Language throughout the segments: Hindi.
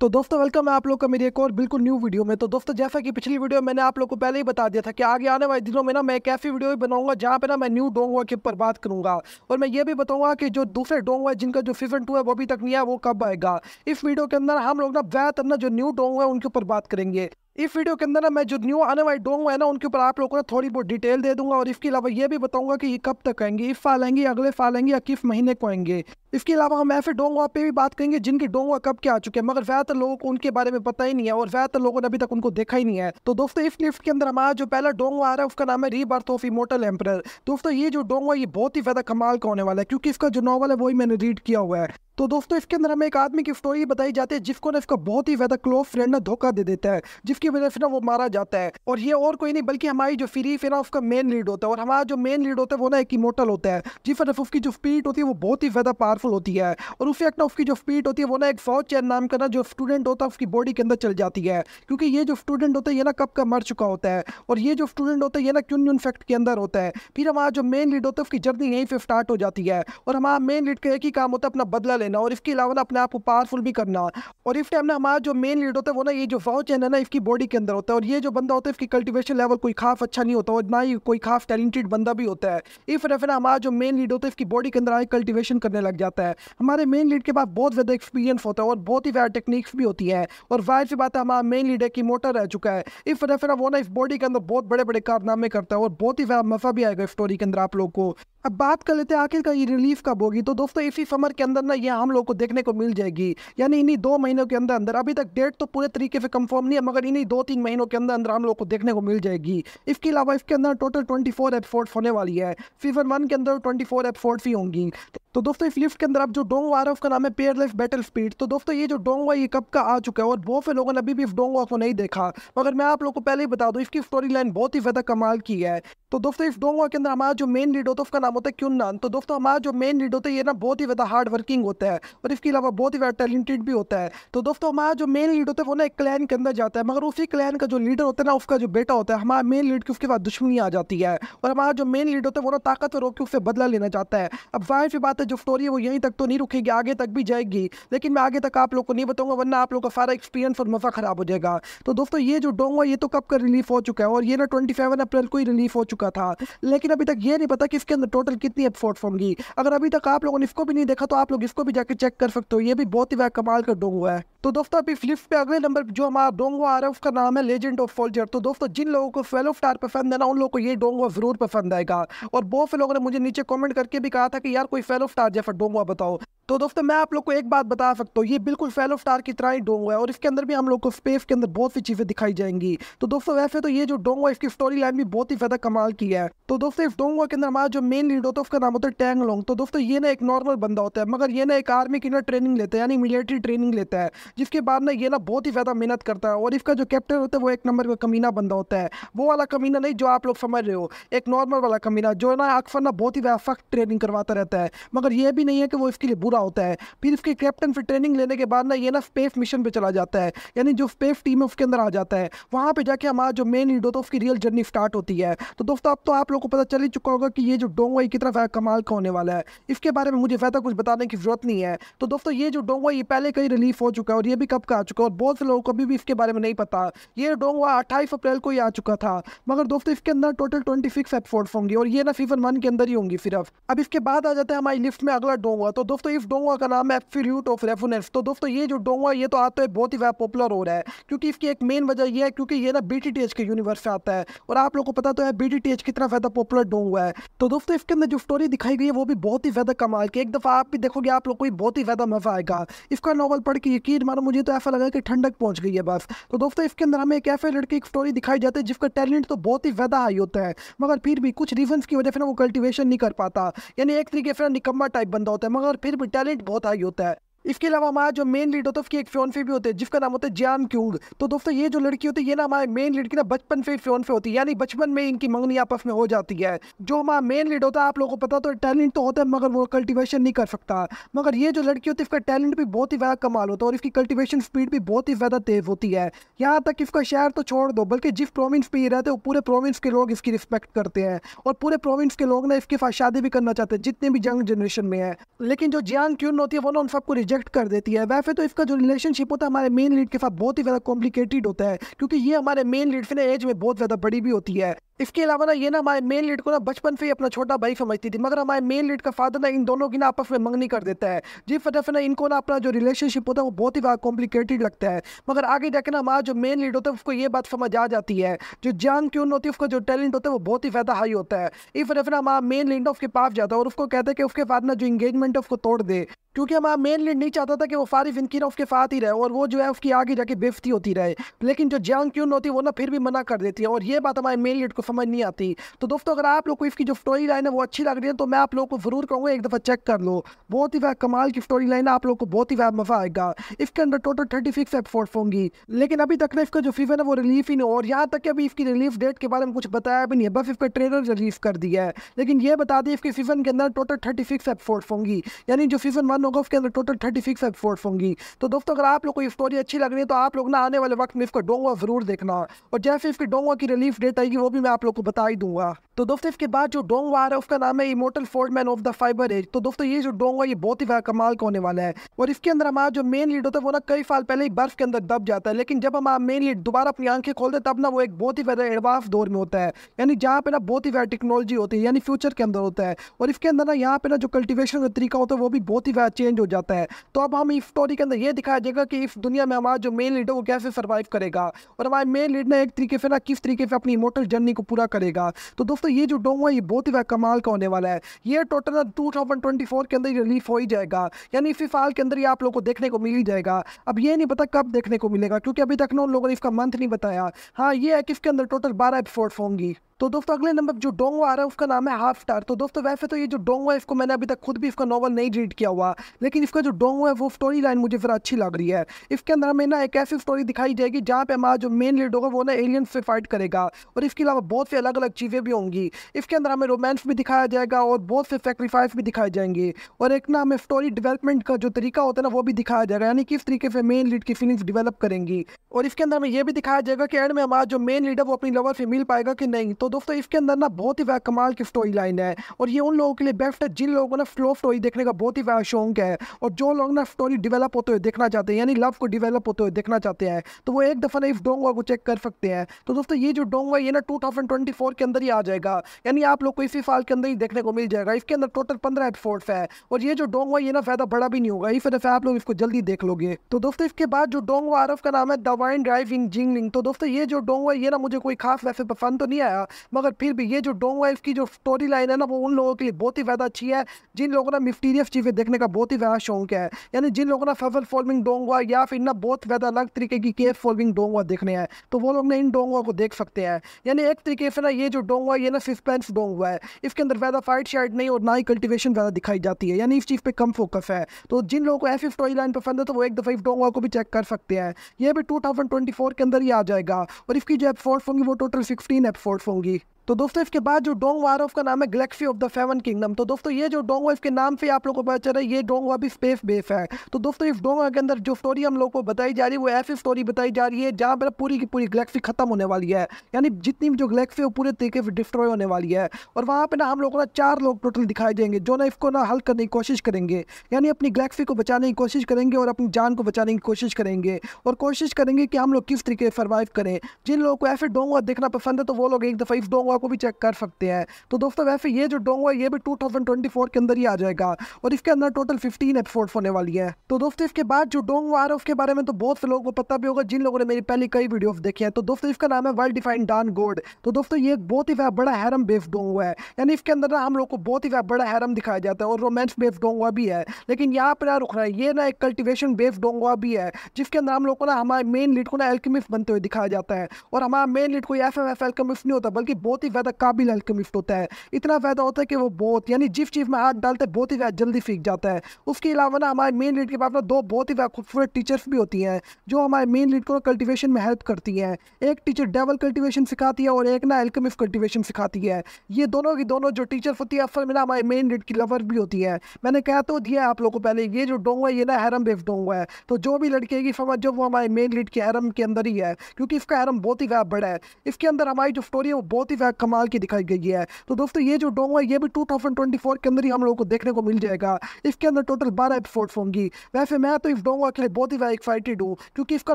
तो दोस्तों वेलकम है आप लोग का मेरी एक और बिल्कुल न्यू वीडियो में तो दोस्तों जैसा कि पिछली वीडियो में मैंने आप लोग को पहले ही बता दिया था कि आगे आने वाले दिनों में ना मैं एक ऐसी वीडियो भी बनाऊंगा जहाँ पे ना मैं न्यू डोंग के ऊपर बात करूंगा और मैं ये भी बताऊंगा कि जो दूसरे डोंग है जिनका जो सीजन टू है वो अभी तक नहीं है वो कब आएगा इस वीडियो के अंदर हम लोग ना ज़्यादातर ना जो न्यू डोंग है उनके ऊपर बात करेंगे इस वीडियो के अंदर ना मैं जो न्यू आने वाली डोंग है ना उनके ऊपर आप लोगों को थोड़ी बहुत डिटेल दे दूंगा और इसके अलावा ये भी बताऊंगा कि ये कब तक आएंगे इस साल आएंगे अगले साल आएंगे या किस महीने को आएंगे इसके अलावा हम ऐसे डोंगवा पे भी बात करेंगे जिनके डोंगवा कब के आ चुके हैं मगर ज़्यादातर लोगों को उनके बारे में पता ही नहीं है और ज़्यादातर लोगों ने अभी तक उनको देखा ही नहीं है तो दोस्तों इस लिफ्ट के अंदर हमारा जो पहला डोंगवा आ रहा है उसका नाम है रीबर्थ ऑफ इमोटल एम्पर दोस्तों ये जो डोंगवा ये बहुत ही ज़्यादा कमाल का होने वाला है क्योंकि इसका जो नॉवल है वही मैंने रीड किया हुआ है तो दोस्तों इसके अंदर हमें एक आदमी की स्टोरी बताई जाती है जिसको ना इसका बहुत ही ज़्यादा क्लोज फ्रेंड ना धोखा दे देता है जिसकी वजह से ना वो मारा जाता है और ये और कोई नहीं बल्कि हमारी जो सीरीफ है ना उसका मेन लीड होता है और हमारा जो मेन लीड होता है वो ना एक इमोटल होता है जिस वजह से उसकी जो स्पीड होती है वो बहुत ही ज़्यादा पावरफुल होती है और उसी एक ना उसकी जो स्पीड होती है वो ना एक फौज चैन नाम का ना जो स्टूडेंट होता है उसकी बॉडी के अंदर चल जाती है क्योंकि ये जो स्टूडेंट होता है ये ना कब का मर चुका होता है और ये जो स्टूडेंट होता है ये ना क्यून फैक्ट के अंदर होता है फिर हमारा जो मेन लीड होता है उसकी जर्नी यहीं से स्टार्ट हो जाती है और हमारा मेन लीड का एक ही काम होता है अपना बदला लेना और इसके अलावा ना अपने आप को पावरफुल भी करना और इस टाइम ना हमारा जो मेन लीड होता है वो ना ये जो फाउचन है ना इसकी बॉडी के अंदर होता है और ये जो बंदा होता है इसकी कल्टिवेशन लेवल कोई खास अच्छा नहीं होता और ना ही कोई खास टैलेंटेड बंदा भी होता है इस रेफ ना हमारा जो मेन लीड होता है इसकी बॉडी के अंदर आगे कल्टिवेशन करने लग जाता है हमारे मेन लीड के पास बहुत ज़्यादा एक्सपीरियंस होता है और बहुत ही ज़्यादा टेक्निक्स भी होती है और वायर से बात है हमारा मेन लीड है कि मोटर रह चुका है इस इफ ना वो ना इस बॉडी के अंदर बहुत बड़े बड़े कारनामे करता है और बहुत ही ज़्यादा मज़ा भी आएगा स्टोरी के अंदर आप लोग को अब बात कर लेते हैं आखिर का ये रिलीफ कब होगी तो दोस्तों इसी समर के अंदर ना ये हम लोग को देखने को मिल जाएगी यानी इन्हीं दो महीनों के अंदर अंदर अभी तक डेट तो पूरे तरीके से कंफर्म नहीं है मगर इन्हीं दो तीन महीनों के अंदर अंदर हम लोग को देखने को मिल जाएगी इसके अलावा इसके अंदर टोटल ट्वेंटी फोर एपिसोड्स होने वाली है सीजन वन के अंदर ट्वेंटी फोर एपिसोड्स ही होंगी तो दोस्तों इस लिफ्ट के अंदर अब जो डोंग आ रहा है उसका नाम है पेयरलेस बैटल स्पीड तो दोस्तों ये जो डोंगो ये कब का आ चुका है और बहुत से लोगों ने अभी भी इस डोंगो को नहीं देखा मगर मैं आप लोग को पहले ही बता दूँ इसकी स्टोरी लाइन बहुत ही ज़्यादा कमाल की है तो दोस्तों इस डोंगो के अंदर हमारा जो मेन लीड होता है उसका नाम होता है नान तो दोस्तों हमारा जो मेन लीड होता है ये ना बहुत ही ज़्यादा हार्ड वर्किंग होता है और इसके अलावा बहुत ही ज़्यादा टैलेंटेड भी होता है तो दोस्तों हमारा जो मेन लीड होता है वो ना एक क्लैन के अंदर जाता है मगर उसी क्लैन का जो लीडर होता है ना उसका जो बेटा होता है हमारा मेन लीड की उसके बाद दुश्मनी आ जाती है और हमारा जो मेन लीड होता है वो ना ताकतवर होकर उससे बदला लेना चाहता है अब जाहिर सी बात है जो स्टोरी है वो यहीं तक तो नहीं रुकेगी आगे तक भी जाएगी लेकिन मैं आगे तक आप लोग को नहीं बताऊँगा वरना आप लोग का सारा एक्सपीरियंस और मज़ा खराब हो जाएगा तो दोस्तों ये जो डोंगो ये तो कब का रिलीफ हो चुका है और ये ना ट्वेंटी अप्रैल को ही रिलीफ हो चुका चुका था लेकिन अभी तक ये नहीं पता कि इसके अंदर टोटल कितनी एपिसोड्स होंगी अगर अभी तक आप लोगों ने इसको भी नहीं देखा तो आप लोग इसको भी जाकर चेक कर सकते हो ये भी बहुत ही वह कमाल का डोंग है तो दोस्तों अभी फ्लिप पे अगले नंबर जो हमारा डोंगो आ रहा है उसका नाम है लेजेंड ऑफ फोल्जर तो दोस्तों जिन लोगों को फेलो स्टार पसंद है ना उन लोगों को ये डोंगो जरूर पसंद आएगा और बहुत से लोगों ने मुझे नीचे कमेंट करके भी कहा था कि यार कोई फेलो स्टार जैसा डोंगो बताओ तो दोस्तों मैं आप लोग को एक बात बता सकता हूँ ये बिल्कुल फेलो स्टार की तरह ही डोंग है और इसके अंदर भी हम लोग को स्पेस के अंदर बहुत सी चीज़ें दिखाई जाएंगी तो दोस्तों वैसे तो ये जो डोंग है इसकी स्टोरी लाइन भी बहुत ही ज़्यादा कमाल की है तो दोस्तों इस डोंगो के अंदर हमारा जो मेन लीड होता है उसका नाम होता है टैंग लोंग तो दोस्तों ये ना एक नॉर्मल बंदा होता है मगर ये ना एक आर्मी की ना ट्रेनिंग लेता है यानी मिलिट्री ट्रेनिंग लेता है जिसके बाद ना ये ना बहुत ही ज़्यादा मेहनत करता है और इसका जो कैप्टन होता है वो एक नंबर का कमीना बंदा होता है वो वाला कमीना नहीं जो आप लोग समझ रहे हो एक नॉर्मल वाला कमीना जो ना अक्सर ना बहुत ही ज़्यादा सख्त ट्रेनिंग करवाता रहता है मगर ये भी नहीं है कि वो इसके लिए बुरा हुआ होता है फिर इसके कैप्टन फिर ट्रेनिंग लेने के बाद ना ये ना स्पेस मिशन पर चला जाता है यानी जो स्पेस टीम है उसके अंदर आ जाता है वहाँ पर जाके हमारा जो मेन लीड था उसकी रियल जर्नी स्टार्ट होती है तो दोस्तों अब तो आप लोग को पता चल ही चुका होगा कि ये जो डोंग वाई कितना कमाल का होने वाला है इसके बारे में मुझे ज़्यादा कुछ बताने की जरूरत नहीं है तो दोस्तों ये जो डोंग ये पहले कहीं रिलीफ हो चुका है और ये भी कब का आ चुका है और बहुत से लोगों को अभी भी इसके बारे में नहीं पता ये डोंग अट्ठाईस अप्रैल को ही आ चुका था मगर दोस्तों इसके अंदर टोटल ट्वेंटी सिक्स एपिसोड होंगे और ये ना सीजन वन के अंदर ही होंगी सिर्फ अब इसके बाद आ जाता है हमारी लिफ्ट में अगला डोंग तो दोस्तों इस डोंगा का नाम है एफ्यूट ऑफ रेफोनेस तो दोस्तों ये जो डोंगा ये तो आता तो है बहुत ही ज़्यादा पॉपुलर हो रहा है क्योंकि इसकी एक मेन वजह यह है क्योंकि ये ना बी के यूनिवर्स से आता है और आप लोग को पता तो है बी कितना ज़्यादा पॉपुलर डोंगा है तो दोस्तों इसके अंदर जो स्टोरी दिखाई गई है वो भी बहुत ही ज़्यादा कमाल की एक दफ़ा आप भी देखोगे आप लोग को बहुत ही ज़्यादा मज़ा आएगा इसका नॉवल पढ़ के यकीन मानो मुझे तो ऐसा लगा कि ठंडक पहुँच गई है बस तो दोस्तों इसके अंदर हमें एक ऐसे लड़के की स्टोरी दिखाई जाती है जिसका टैलेंट तो बहुत ही ज़्यादा हाई होता है मगर फिर भी कुछ रीजन की वजह से ना वो कल्टिवेशन नहीं कर पाता यानी एक तरीके से निकम्मा टाइप बंदा होता है मगर फिर भी टैलेंट बहुत हाई होता है इसके अलावा हमारा जो मेन लीड होता है उसकी एक फ्योनफे भी होते हैं जिसका नाम होता है जियान क्यूंग तो दोस्तों ये जो लड़की होती है ये ना हमारे मेन लीड की ना बचपन से फ्योनफे होती है यानी बचपन में इनकी मंगनी आपस में हो जाती है जो हमारा मेन लीड होता है आप लोगों को पता तो टैलेंट तो होता है मगर वो कल्टिवेशन नहीं कर सकता मगर ये जो लड़की होती है इसका टैलेंट भी बहुत ही ज़्यादा कमाल होता है और इसकी कल्टिवेशन स्पीड भी बहुत ही ज़्यादा तेज़ होती है यहाँ तक इसका शहर तो छोड़ दो बल्कि जिस प्रोविंस पर ये रहते हैं वो पूरे प्रोविंस के लोग इसकी रिस्पेक्ट करते हैं और पूरे प्रोविंस के लोग ना इसके साथ शादी भी करना चाहते हैं जितने भी यंग जनरेशन में है लेकिन जो जियान क्यून होती है वो ना उन सबको रिजेक्ट कर देती है वैसे तो इसका जो रिलेशनशिप होता है हमारे मेन लीड के साथ बहुत ही ज़्यादा कॉम्प्लिकेटेड होता है क्योंकि ये हमारे मेन लीड फिर एज में बहुत ज़्यादा बड़ी भी होती है इसके अलावा ना ये ना हमारे मेन लीड को ना बचपन से ही अपना छोटा भाई समझती थी मगर हमारे मेन लीड का फादर ना इन दोनों की ना आपस में मंगनी कर देता है जिस वजह से ना इनको ना अपना जो रिलेशनशिप होता है वो बहुत ही ज़्यादा कॉम्प्लिकेटेड लगता है मगर आगे जाके ना हमारा जो मेन लीड होता है उसको ये बात समझ आ जाती है जो जान क्यून होती है उसका जो टैलेंट होता है वो बहुत ही ज़्यादा हाई होता है इस वजह से ना हमारा मेन लीड उसके पास जाता है और उसको कहता है कि उसके बाद ना जो इंगेजमेंट है उसको तोड़ दे क्योंकि हमारा मेन लीड नहीं चाहता था कि वो फारिफ इनकी ना उसके साथ ही रहे और वो जो है उसकी आगे जाके बेफती होती रहे लेकिन जो जान क्यों होती है वो ना फिर भी मना कर देती है और ये बात हमारे मेन लीड को समझ नहीं आती तो दोस्तों अगर आप लोग को इसकी जो स्टोरी लाइन है वो अच्छी लग रही है तो मैं आप लोग को ज़रूर कहूँगा एक दफ़ा चेक कर लो बहुत ही वह कमाल की स्टोरी लाइन है आप लोग को बहुत ही वह मज़ा आएगा इसके अंदर टोटल थर्टी सिक्स एपिसोड्स होंगी लेकिन अभी तक ना इसका जो सीजन है वो रिलीफ ही नहीं और यहाँ तक कि अभी इसकी रिलीफ डेट के बारे में कुछ बताया भी नहीं है बस इसका ट्रेलर रिलीफ कर दिया है लेकिन ये बता दें इसके सीजन के अंदर टोटल थर्टी सिक्स एपिसोड्स होंगी यानी जो सीजन वन होगा उसके अंदर टोटल थर्टी सिक्स एपिसोड्स होंगी तो दोस्तों अगर आप लोग को स्टोरी अच्छी लग रही है तो आप लोग ना आने वाले वक्त में इसका डोंगा ज़रूर देखना और जैसे इसके डोंगा की रिलीफ डेट आएगी वो भी मैं आप लोग को बता ही दूंगा तो दोस्तों इसके बाद जो डोंग आ है उसका नाम है इमोटल फोर्ड man of the fiber age तो दोस्तों ये जो डोंग ये बहुत ही कमाल का होने वाला है और इसके अंदर हमारा जो मेन लीड होता है वो ना कई साल पहले ही बर्फ के अंदर दब जाता है लेकिन जब हमारा मेन लीड दोबारा अपनी आंखें खोलते हैं तब ना वो एक बहुत ही ज्यादा एडवांस दौर में होता है यानी जहाँ पे ना बहुत ही ज्यादा टेक्नोलॉजी होती है यानी फ्यूचर के अंदर होता है और इसके अंदर ना यहाँ पे ना जो कल्टिवेशन का तरीका होता है वो भी बहुत ही ज्यादा चेंज हो जाता है तो अब हम इस स्टोरी के अंदर ये दिखाया जाएगा कि इस दुनिया में हमारा जो मेन लीड है वो कैसे सर्वाइव करेगा और हमारे मेन लीड ने एक तरीके से ना किस तरीके से अपनी इमोटल जर्नी को पूरा करेगा तो दोस्तों ये जो डोम है ये बहुत ही कमाल का होने वाला है ये टोटल टू के अंदर रिलीफ हो ही जाएगा यानी इसी साल के अंदर ही आप लोग को देखने को मिल ही जाएगा अब ये नहीं पता कब देखने को मिलेगा क्योंकि अभी तक ना उन लोगों ने इसका मंथ नहीं बताया हाँ ये है कि इसके अंदर टोटल बारह एपिसोड होंगी तो दोस्तों अगले नंबर जो डोंगो आ रहा है उसका नाम है हाफ स्टार तो दोस्तों वैसे तो ये जो डोंगो है इसको मैंने अभी तक खुद भी इसका नॉवल नहीं रीड किया हुआ लेकिन इसका जो डोंगो है वो स्टोरी लाइन मुझे फिर अच्छी लग रही है इसके अंदर हमें ना एक ऐसी स्टोरी दिखाई जाएगी जहाँ पे हमारा जो मेन लीड होगा वो ना एलियन से फाइट करेगा और इसके अलावा बहुत सी अलग अलग चीज़ें भी होंगी इसके अंदर हमें रोमांस भी दिखाया जाएगा और बहुत से सेक्रीफाइस भी दिखाए जाएंगे और एक ना हमें स्टोरी डेवलपमेंट का जो तरीका होता है ना वो भी दिखाया जाएगा यानी किस तरीके से मेन लीड की फीलिंग्स डेवलप करेंगी और इसके अंदर हमें यह भी दिखाया जाएगा कि एंड में हमारा जो मेन लीडर वो अपनी लवर से मिल पाएगा कि नहीं तो दोस्तों इसके अंदर ना बहुत ही कमाल की स्टोरी लाइन है और ये उन लोगों के लिए बेस्ट है जिन लोगों ने स्लो स्टोरी देखने का बहुत ही शौक है और जो लोग ना स्टोरी डिवेलप होते हुए देखना चाहते हैं यानी लव को डिवेलप होते हुए देखना चाहते हैं तो वो एक दफ़ा ना इस डोंगवा को चेक कर सकते हैं तो दोस्तों ये जो डोंगवा ये ना टू के अंदर ही आ जाएगा यानी आप लोग को इसी साल के अंदर ही देखने को मिल जाएगा इसके अंदर टोटल पंद्रह एपिसोड्स है और ये जो डोंगवा ये ना ज़्यादा बड़ा भी नहीं होगा इस वजह से आप लोग इसको जल्दी देख लोगे तो दोस्तों इसके बाद जो डोंगवा आरफ का नाम है दवाइन ड्राइव इन जिंगलिंग तो दोस्तों ये जो डोंगवा ये ना मुझे कोई खास वैसे पसंद तो नहीं आया मगर फिर भी ये जो डोंग वाइफ की जो स्टोरी लाइन है ना वो उन लोगों के लिए बहुत ही ज़्यादा अच्छी है जिन लोगों ने मिफ्टीरियस चीज़ें देखने का बहुत ही ज़्यादा शौक है यानी जिन लोगों ने फजल फॉल्विंग डोंगवा या फिर ना बहुत ज़्यादा अलग तरीके की केफ फॉल्विंग डोंगवा देखने हैं तो वो लोग ने इन डोंगवा को देख सकते हैं यानी एक तरीके से ना ये जो डोंगवा ये ना सस्पेंस डोंगवा है इसके अंदर ज़्यादा फाइट शाइट नहीं और ना ही कल्टिवेशन ज़्यादा दिखाई जाती है यानी इस चीज़ पर कम फोकस है तो जिन लोगों को ऐसी स्टोरी लाइन पसंद है तो वो एक दफ़ा इस डोंगवा को भी चेक कर सकते हैं ये भी टू के अंदर ही आ जाएगा और इसकी जो एपिसोड्स होंगी वो टोटल सिक्सटीन एपिसोड्स होंगी Maggie तो दोस्तों इसके बाद जो डोंग वारोफ का नाम है galaxy of the seven kingdom तो दोस्तों ये जो डोंग इसके नाम से आप लोगों को पता चल रहा है ये डोंग भी स्पेस बेस है तो दोस्तों इस डोंग के अंदर जो स्टोरी हम लोग को बताई जा रही है वो ऐसी स्टोरी बताई जा रही है जहाँ पर पूरी की पूरी गलेक्सी खत्म होने वाली है यानी जितनी भी जो गलेक्सी है पूरे तरीके से डिस्ट्रॉय होने वाली है और वहाँ पर ना हम लोग को ना चार लोग टोटल दिखाई देंगे जो ना इसको ना हल करने की कोशिश करेंगे यानी अपनी गलेक्सी को बचाने की कोशिश करेंगे और अपनी जान को बचाने की कोशिश करेंगे और कोशिश करेंगे कि हम लोग किस तरीके से सर्वाइव करें जिन लोगों को ऐसे डोंगा देखना पसंद है तो वो लोग एक दफ़ा इस डोंग को भी चेक कर सकते हैं तो दोस्तों वैसे ये जो डोंग है ये भी 2024 के अंदर ही आ जाएगा और इसके अंदर टोटल 15 एपिसोड होने वाली है तो दोस्तों इसके बाद जो डोंग आ रहा है उसके बारे में तो बहुत से लोगों को पता भी होगा जिन लोगों ने मेरी पहली कई वीडियो देखी है तो दोस्तों इसका नाम है वर्ल्ड डिफाइंड डॉन गोड तो दोस्तों ये एक बहुत ही वह बड़ा हैरम बेस्ड डोंग है यानी इसके अंदर ना हम लोग को बहुत ही वह बड़ा हैरम दिखाया जाता है और रोमांस बेस्ड डोंग भी है लेकिन यहाँ पर रुक रहा है ये ना एक कल्टिवेशन बेस्ड डोंग भी है जिसके अंदर हम लोग को ना हमारे मेन लीड को ना एल्केमिस्ट बनते हुए दिखाया जाता है और हमारा मेन लीड कोई एफ एम एफ एल्केमिस्ट नहीं होता बल्कि बहुत ही फायदा काबिल अलकमिफ्ट होता है इतना फ़ायदा होता है कि वो बहुत यानी जिस चीज़ में हाथ डालते हैं बहुत ही ज़्यादा जल्दी फीक जाता है उसके अलावा ना हमारे मेन लीड के पास ना दो बहुत ही खूबसूरत टीचर्स भी होती हैं जो हमारे मेन लीड को कल्टिवेशन में हेल्प करती हैं एक टीचर डेवल कल्टिवेशन सिखाती है और एक ना एल्कमिफ कल्टिवेशन सिखाती है ये दोनों की दोनों जो टीचर होती है असल में ना हमारे मेन लीड की लवर भी होती है मैंने कहा तो दिया आप लोगों को पहले ये जो डोंग है ये ना हैरम बेफ डोंग है तो जो भी लड़के की समझ जो वो हमारे मेन लीड के हैरम के अंदर ही है क्योंकि इसका हैरम बहुत ही बड़ा है इसके अंदर हमारी जो स्टोरी है वो बहुत ही कमाल की दिखाई गई है तो दोस्तों ये जो डोंग है ये भी 2024 के अंदर ही हम लोगों को देखने को मिल जाएगा इसके अंदर टोटल बारह एपिसोड्स होंगी वैसे मैं तो इस डोंगा के लिए बहुत ही ज़्यादा एक्साइटेड हूँ क्योंकि इसका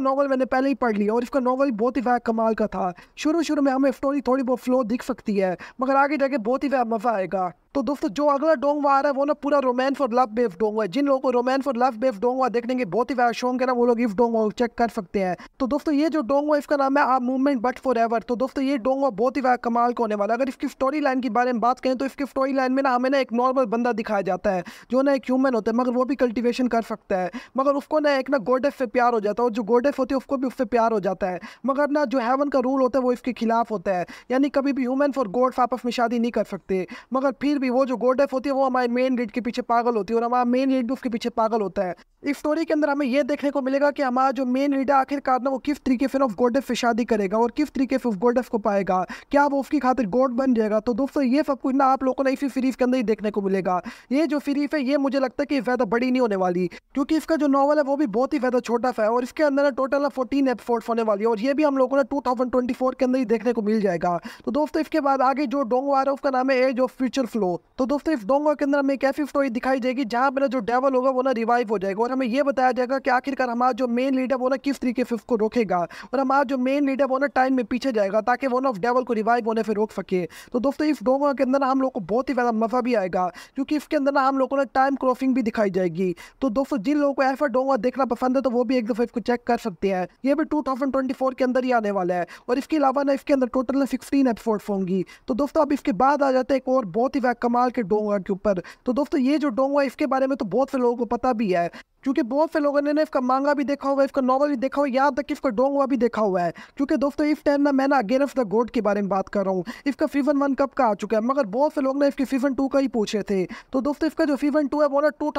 नॉवल मैंने पहले ही पढ़ लिया और इसका नॉवल बहुत ही ज़्यादा कमाल का था शुरू शुरू में हमें स्टोरी थोड़ी बहुत फ्लो दिख सकती है मगर आगे जाके बहुत ही ज़्यादा मज़ा आएगा तो दोस्तों जो अगला डोंगवा आ रहा है वो ना पूरा रोमैन फॉर लव बेफ डोंगवा है जिन लोगों को रोमैन फॉर लव बेफ डोंगवा देखने के बहुत ही वैसा शौक है ना वो लोग इफ डोंगवा चेक कर सकते हैं तो दोस्तों ये जो डोंगवा इसका नाम है a movement but forever तो दोस्तों ये डोंगवा बहुत ही कमाल को होने वाला अगर इसकी स्टोरी लाइन के बारे में बात करें तो इसकी स्टोरी लाइन में ना हमें ना एक नॉर्मल बंदा दिखाया जाता है जो ना एक ह्यूमन होता है मगर वो भी कल्टिवेशन कर सकता है मगर उसको ना एक ना गोडेफ से प्यार हो जाता है और जो गोडेफ होती है उसको भी उससे प्यार हो जाता है मगर ना जो हैवन का रूल होता है वो इसके खिलाफ होता है यानी कभी भी ह्यूमन फॉर गोड्स आपस में शादी नहीं कर सकते मगर फिर भी वो जो गोडेफ होती है वो हमारे मेन लीड के पीछे पागल होती है और हमारा मेन लीड भी उसके पीछे पागल होता है इस स्टोरी के अंदर हमें यह देखने को मिलेगा कि हमारा जो मेन लीड है आखिरकार ना वो किस तरीके से ऑफ गोडेफ से शादी करेगा और किस तरीके से उस गोडेफ को पाएगा क्या वो उसकी खातिर गोड बन जाएगा तो दोस्तों ये सब कुछ ना आप लोगों ने इसी सीरीज के अंदर ही देखने को मिलेगा ये जो सीरीज है ये मुझे लगता है कि ज़्यादा बड़ी नहीं होने वाली क्योंकि इसका जो नॉवल है वो भी बहुत ही ज़्यादा छोटा सा है और इसके अंदर ना टोटल ना फोर्टीन एपिसोड्स होने वाली है और ये भी हम लोगों को ना टू के अंदर ही देखने को मिल जाएगा तो दोस्तों इसके बाद आगे जो डोंग वार है उसका नाम है एज ऑफ फ्यूचर फ्लो तो दोस्तों इस डोंगो के अंदर हमें एक ऐसी स्टोरी दिखाई जाएगी जहाँ मेरा जो डेवल होगा वो ना रिवाइव हो जाएगा और हमें यह बताया जाएगा कि आखिरकार हमारा जो मेन लीडर वो ना किस तरीके से उसको रोकेगा और हमारा जो मेन लीडर वो ना टाइम में पीछे जाएगा ताकि वो ना उस डेवल को रिवाइव होने से रोक सके तो दोस्तों इस डोंगो के अंदर हम लोग को बहुत ही ज़्यादा मज़ा भी आएगा क्योंकि इसके अंदर ना हम लोगों ने टाइम क्रॉसिंग भी दिखाई जाएगी तो दोस्तों जिन लोगों को ऐसा डोंगा देखना पसंद है तो वो भी एक दफ़ा इसको चेक कर सकते हैं ये भी टू के अंदर ही आने वाला है और इसके अलावा ना इसके अंदर टोटल सिक्सटीन एपिसोड होंगी तो दोस्तों अब इसके बाद आ जाते हैं एक और बहुत ही कमाल के डोंगा के ऊपर तो दोस्तों ये जो डोंगा इसके बारे में तो बहुत से लोगों को पता भी है क्योंकि बहुत से लोगों ने ना इसका मांगा भी देखा हुआ है इसका नॉवल भी देखा हुआ है यहाँ तक इसका डोंग हुआ भी देखा हुआ है क्योंकि दोस्तों इस टाइम ना मैं ना अगेन ऑफ द गोड के बारे में बात कर रहा हूँ इसका सीजन वन कब का आ चुका है मगर बहुत से लोग ना इसके सीजन टू का ही पूछे थे तो दोस्तों इसका जो सीजन टू है वो ना टू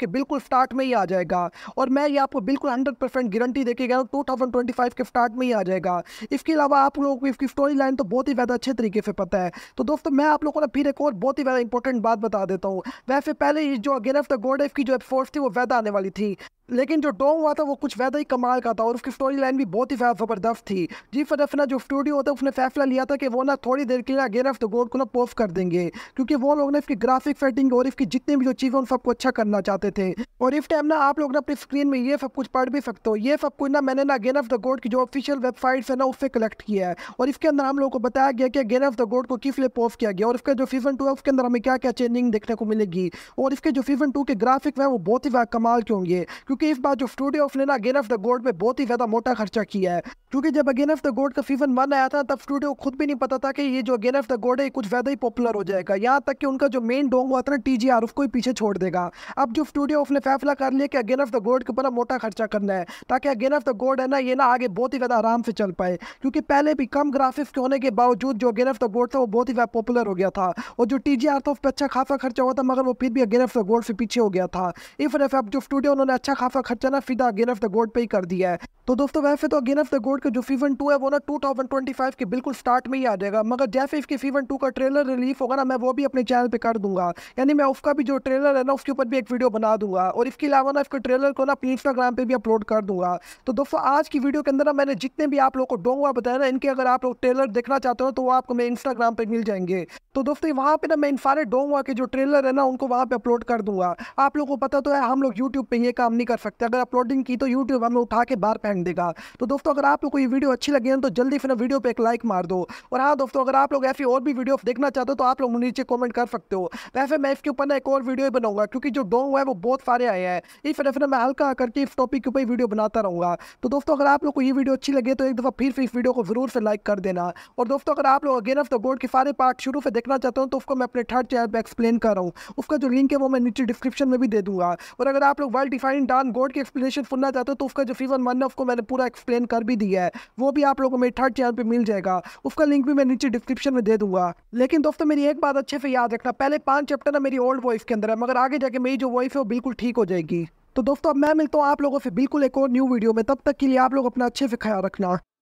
के बिल्कुल स्टार्ट में ही आ जाएगा और मैं ये आपको बिल्कुल हंड्रेड गारंटी देखे गया हूँ टू के स्टार्ट में ही आ जाएगा इसके अलावा आप लोगों को इसकी स्टोरी लाइन तो बहुत ही ज़्यादा अच्छे तरीके से पता है तो दोस्तों मैं आप लोगों को फिर एक और बहुत ही ज़्यादा इंपॉर्टेंट बात बता देता हूँ वैसे पहले जो अगेन ऑफ द गोड एफ की जो एपिसोड थी वो ज़्यादा आने वाली थी लेकिन जो डोंग हुआ था वो कुछ वैदा ही कमाल का था और उसकी स्टोरी लाइन भी बहुत ही ज़बरदस्त थी जी फरफ ना जो स्टूडियो होता है उसने फैसला लिया था कि वो ना थोड़ी देर के लिए अगेन ऑफ द गोड को ना पोस्ट कर देंगे क्योंकि वो लोग ना इसकी ग्राफिक सेटिंग और इसकी जितनी भी जो चीज़ें उन सबको अच्छा करना चाहते थे और इस टाइम ना आप लोग ना अपनी स्क्रीन में ये सब कुछ पढ़ भी सकते हो ये सब कुछ ना मैंने ना गेन ऑफ द गोड की जो ऑफिशियल वेबसाइट्स है ना उससे कलेक्ट किया है और इसके अंदर हम लोग को बताया गया कि गेन ऑफ द गोड को किस लिए पोस्ट किया गया और इसका जो सीजन टू है उसके अंदर हमें क्या क्या चेंजिंग देखने को मिलेगी और इसके जो सीजन टू के ग्राफिक हैं वो बहुत ही कमाल के होंगे क्योंकि इस बार जो स्टूडियो ऑफ ने ना अगेन ऑफ द गोड में बहुत ही ज़्यादा मोटा खर्चा किया है क्योंकि जब अगेन ऑफ द गोड का सीजन वन आया था तब स्टूडियो खुद भी नहीं पता था कि ये जो अगेन ऑफ द गोड है कुछ ज़्यादा ही पॉपुलर हो जाएगा यहाँ तक कि उनका जो मेन डोंग हुआ था टी जी आर उसको ही पीछे छोड़ देगा अब जो स्टूडियो ऑफ ने फैसला कर लिया कि अगेन ऑफ द गोल्ड के ऊपर मोटा खर्चा करना है ताकि अगेन ऑफ द गोड है ना ये ना आगे बहुत ही ज़्यादा आराम से चल पाए क्योंकि पहले भी कम ग्राफिक्स के होने के बावजूद जो अगेन ऑफ द गोड था वो बहुत ही ज़्यादा पॉपुलर हो गया था और जो टी जी आर था उस पर अच्छा खासा खर्चा हुआ था मगर वो फिर भी अगेन ऑफ द गोड से पीछे हो गया था इस रेफ अब जो स्टूडियो उन्होंने अच्छा हाफ खर्चा ना फिदा गेन ऑफ द गोड पे ही कर दिया है तो दोस्तों वैसे तो गेन ऑफ द गोड का जो फीवन टू है वो ना टू थाउजेंड ट्वेंटी फाइव के बिल्कुल स्टार्ट में ही आ जाएगा मगर जैसे इसके फीवन टू का ट्रेलर रिलीफ होगा ना मैं वो भी अपने चैनल पर कर दूंगा यानी मैं उसका भी जो ट्रेलर है ना उसके ऊपर भी एक वीडियो बना दूंगा और इसके अलावा ना इसके ट्रेलर को ना अपने इंस्टाग्राम पर भी अपलोड कर दूंगा तो दोस्तों आज की वीडियो के अंदर ना मैंने जितने भी आप लोग को डोंगा बताया ना इनके अगर आप लोग ट्रेलर देखना चाहते हो तो वो आपको मेरे इंस्टाग्राम पर मिल जाएंगे तो दोस्तों वहाँ पर ना मैं इन सारे डोंगा के जो ट्रेलर है ना उनको वहाँ पर अपलोड कर दूंगा आप लोगों को पता तो है हम लोग यूट्यूब पर ये काम नहीं कर सकते हैं अगर अपलोडिंग की तो यूट्यूब हमें उठा के बाहर फेंक देगा तो दोस्तों अगर आप लोग को ये वीडियो अच्छी लगी है तो जल्दी फिर वीडियो पर एक लाइक मार दो और हाँ दोस्तों अगर आप लोग ऐसी और भी वीडियो देखना चाहते हो तो आप लोग नीचे कॉमेंट कर सकते हो वैसे मैं इसके ऊपर ना एक और वीडियो बनाऊंगा क्योंकि जो डोंग है वो बहुत सारे आए हैं इस वजह मैं हल्का करके इस टॉपिक के ऊपर वीडियो बनाता रहूँगा तो दोस्तों अगर आप लोग को ये वीडियो अच्छी लगे तो एक दफ़ा फिर इस वीडियो को जरूर से लाइक कर देना और दोस्तों अगर आप लोग अगेन ऑफ द बोर्ड के सारे पार्ट शुरू से देखना चाहते हो तो उसको मैं अपने थर्ड चैनल पर एक्सप्लेन कर रहा हूँ उसका जो लिंक है वो मैं नीचे डिस्क्रिप्शन में भी दे दूंगा और अगर आप लोग वेल डिफाइंड कुरान गॉड की एक्सप्लेनेशन सुनना चाहते हो तो उसका जो सीज़न वन है उसको मैंने पूरा एक्सप्लेन कर भी दिया है वो भी आप लोगों को मेरे थर्ड चैनल पर मिल जाएगा उसका लिंक भी मैं नीचे डिस्क्रिप्शन में दे दूंगा लेकिन दोस्तों मेरी एक बात अच्छे से याद रखना पहले पाँच चैप्टर ना मेरी ओल्ड वॉइस के अंदर है मगर आगे जाके मेरी जो वॉइस है वो बिल्कुल ठीक हो जाएगी तो दोस्तों अब मैं मिलता हूँ आप लोगों से बिल्कुल एक और न्यू वीडियो में तब तक के लिए आप लोग अपना अच्छे से ख्याल रखना